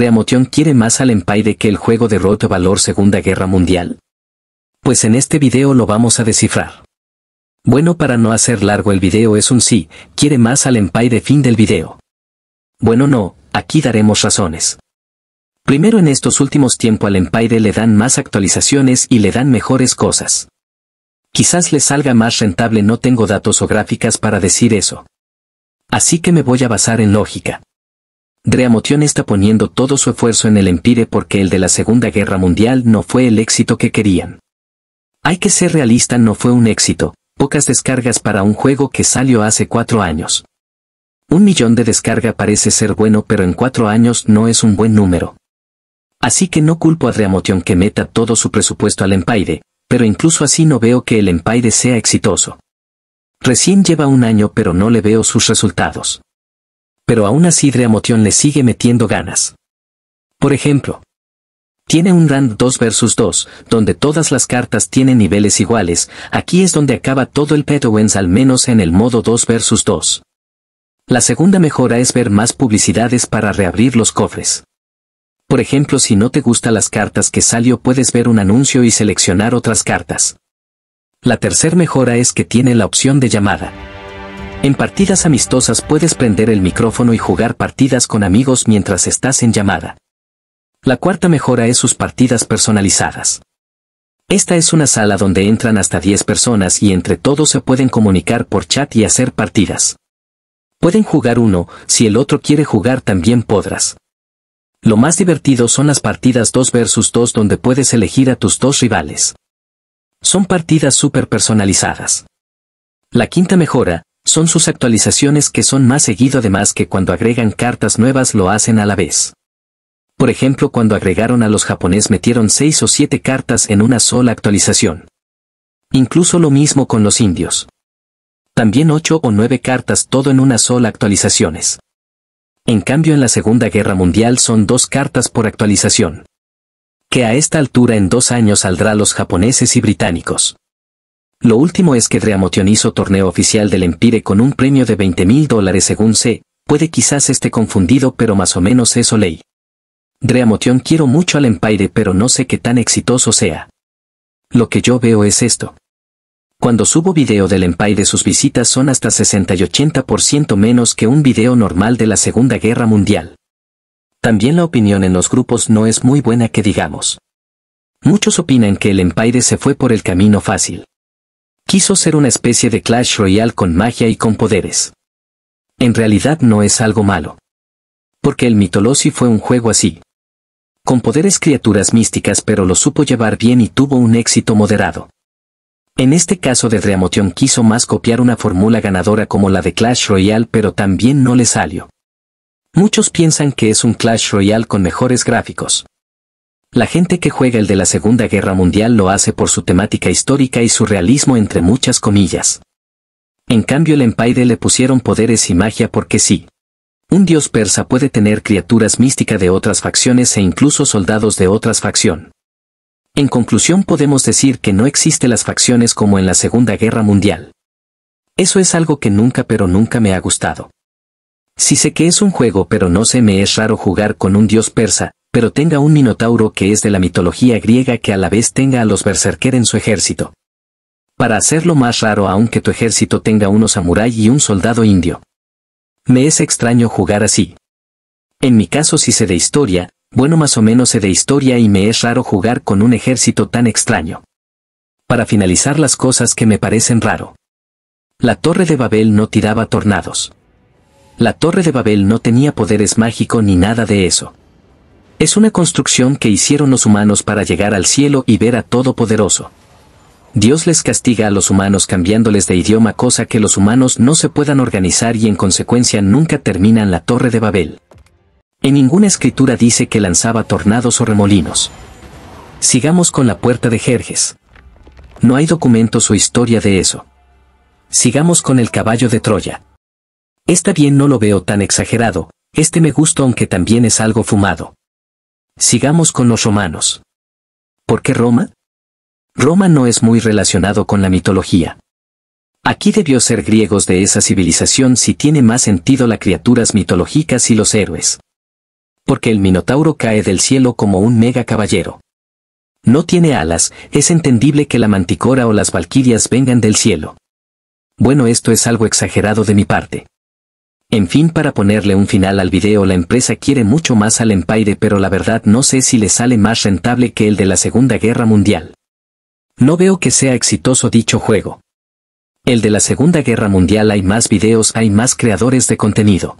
Creamotion quiere más al Empaide que el juego de roto valor Segunda Guerra Mundial. Pues en este video lo vamos a descifrar. Bueno para no hacer largo el video es un sí, quiere más al De fin del video. Bueno no, aquí daremos razones. Primero en estos últimos tiempos al Empaide le dan más actualizaciones y le dan mejores cosas. Quizás le salga más rentable no tengo datos o gráficas para decir eso. Así que me voy a basar en lógica. Dreamotion está poniendo todo su esfuerzo en el Empire porque el de la Segunda Guerra Mundial no fue el éxito que querían. Hay que ser realista, no fue un éxito, pocas descargas para un juego que salió hace cuatro años. Un millón de descarga parece ser bueno pero en cuatro años no es un buen número. Así que no culpo a Dreamotion que meta todo su presupuesto al Empire, pero incluso así no veo que el Empire sea exitoso. Recién lleva un año pero no le veo sus resultados pero aún así Dreamotion le sigue metiendo ganas. Por ejemplo, tiene un rand 2 versus 2, donde todas las cartas tienen niveles iguales, aquí es donde acaba todo el Petowens al menos en el modo 2 versus 2. La segunda mejora es ver más publicidades para reabrir los cofres. Por ejemplo, si no te gustan las cartas que salió puedes ver un anuncio y seleccionar otras cartas. La tercera mejora es que tiene la opción de llamada. En partidas amistosas puedes prender el micrófono y jugar partidas con amigos mientras estás en llamada. La cuarta mejora es sus partidas personalizadas. Esta es una sala donde entran hasta 10 personas y entre todos se pueden comunicar por chat y hacer partidas. Pueden jugar uno, si el otro quiere jugar también podrás. Lo más divertido son las partidas 2 versus 2 donde puedes elegir a tus dos rivales. Son partidas súper personalizadas. La quinta mejora, son sus actualizaciones que son más seguido además que cuando agregan cartas nuevas lo hacen a la vez. Por ejemplo cuando agregaron a los japoneses metieron 6 o 7 cartas en una sola actualización. Incluso lo mismo con los indios. También 8 o 9 cartas todo en una sola actualizaciones. En cambio en la Segunda Guerra Mundial son dos cartas por actualización. Que a esta altura en dos años saldrá los japoneses y británicos. Lo último es que Dreamotion hizo torneo oficial del Empire con un premio de 20 mil dólares según C. Puede quizás esté confundido pero más o menos eso ley. Dreamotion quiero mucho al Empire pero no sé qué tan exitoso sea. Lo que yo veo es esto. Cuando subo video del Empire sus visitas son hasta 60 y 80% menos que un video normal de la Segunda Guerra Mundial. También la opinión en los grupos no es muy buena que digamos. Muchos opinan que el Empire se fue por el camino fácil quiso ser una especie de Clash Royale con magia y con poderes. En realidad no es algo malo. Porque el Mitolosi fue un juego así. Con poderes criaturas místicas pero lo supo llevar bien y tuvo un éxito moderado. En este caso de Dreamotion quiso más copiar una fórmula ganadora como la de Clash Royale pero también no le salió. Muchos piensan que es un Clash Royale con mejores gráficos. La gente que juega el de la Segunda Guerra Mundial lo hace por su temática histórica y su realismo entre muchas comillas. En cambio el Empire le pusieron poderes y magia porque sí. Un dios persa puede tener criaturas místicas de otras facciones e incluso soldados de otras facción. En conclusión podemos decir que no existe las facciones como en la Segunda Guerra Mundial. Eso es algo que nunca pero nunca me ha gustado. Si sé que es un juego pero no se me es raro jugar con un dios persa, pero tenga un minotauro que es de la mitología griega que a la vez tenga a los berserker en su ejército. Para hacerlo más raro aún que tu ejército tenga uno samurái y un soldado indio. Me es extraño jugar así. En mi caso si sé de historia, bueno más o menos sé de historia y me es raro jugar con un ejército tan extraño. Para finalizar las cosas que me parecen raro. La torre de Babel no tiraba tornados. La torre de Babel no tenía poderes mágicos ni nada de eso. Es una construcción que hicieron los humanos para llegar al cielo y ver a Todopoderoso. Dios les castiga a los humanos cambiándoles de idioma cosa que los humanos no se puedan organizar y en consecuencia nunca terminan la torre de Babel. En ninguna escritura dice que lanzaba tornados o remolinos. Sigamos con la puerta de Jerjes. No hay documentos o historia de eso. Sigamos con el caballo de Troya. Está bien no lo veo tan exagerado, este me gusta aunque también es algo fumado. Sigamos con los romanos. ¿Por qué Roma? Roma no es muy relacionado con la mitología. Aquí debió ser griegos de esa civilización si tiene más sentido las criaturas mitológicas y los héroes. Porque el Minotauro cae del cielo como un mega caballero. No tiene alas, es entendible que la manticora o las valquirias vengan del cielo. Bueno, esto es algo exagerado de mi parte. En fin, para ponerle un final al video, la empresa quiere mucho más al Empire, pero la verdad no sé si le sale más rentable que el de la Segunda Guerra Mundial. No veo que sea exitoso dicho juego. El de la Segunda Guerra Mundial hay más videos, hay más creadores de contenido.